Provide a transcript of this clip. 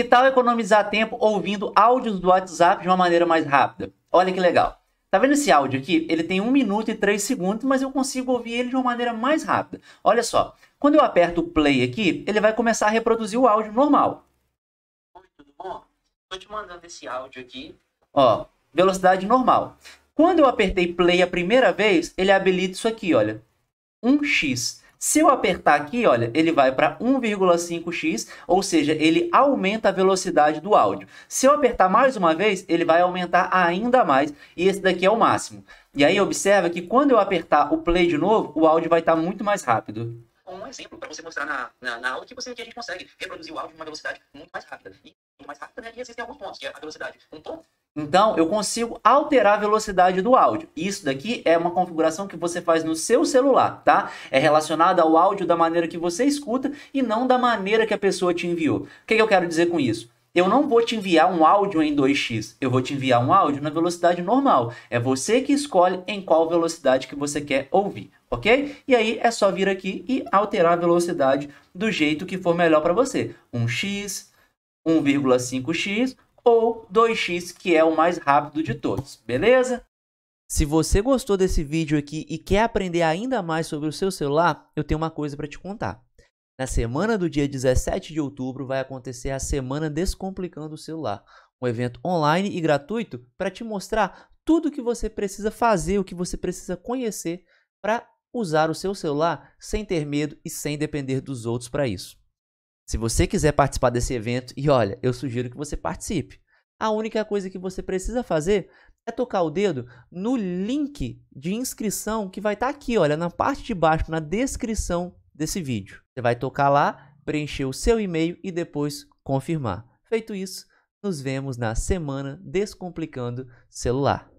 Que tal economizar tempo ouvindo áudios do WhatsApp de uma maneira mais rápida? Olha que legal. Tá vendo esse áudio aqui? Ele tem 1 minuto e 3 segundos, mas eu consigo ouvir ele de uma maneira mais rápida. Olha só, quando eu aperto o play aqui, ele vai começar a reproduzir o áudio normal. Oi, tudo bom? Tô te mandando esse áudio aqui. Ó, velocidade normal. Quando eu apertei play a primeira vez, ele habilita isso aqui, olha. 1x. Se eu apertar aqui, olha, ele vai para 1,5x, ou seja, ele aumenta a velocidade do áudio. Se eu apertar mais uma vez, ele vai aumentar ainda mais, e esse daqui é o máximo. E aí observa que quando eu apertar o play de novo, o áudio vai estar tá muito mais rápido. Um exemplo para você mostrar na, na, na aula que, você, que a gente consegue reproduzir o áudio em uma velocidade muito mais rápida. E muito mais rápida, né? E existem alguns pontos, que é a velocidade 1 um ponto, então, eu consigo alterar a velocidade do áudio. Isso daqui é uma configuração que você faz no seu celular, tá? É relacionada ao áudio da maneira que você escuta e não da maneira que a pessoa te enviou. O que, que eu quero dizer com isso? eu não vou te enviar um áudio em 2x, eu vou te enviar um áudio na velocidade normal. É você que escolhe em qual velocidade que você quer ouvir, ok? E aí é só vir aqui e alterar a velocidade do jeito que for melhor para você. 1x, 1,5x ou 2x, que é o mais rápido de todos, beleza? Se você gostou desse vídeo aqui e quer aprender ainda mais sobre o seu celular, eu tenho uma coisa para te contar. Na semana do dia 17 de outubro vai acontecer a Semana Descomplicando o Celular, um evento online e gratuito para te mostrar tudo o que você precisa fazer, o que você precisa conhecer para usar o seu celular sem ter medo e sem depender dos outros para isso. Se você quiser participar desse evento, e olha, eu sugiro que você participe. A única coisa que você precisa fazer é tocar o dedo no link de inscrição que vai estar tá aqui, olha, na parte de baixo, na descrição desse vídeo. Você vai tocar lá, preencher o seu e-mail e depois confirmar. Feito isso, nos vemos na semana Descomplicando Celular.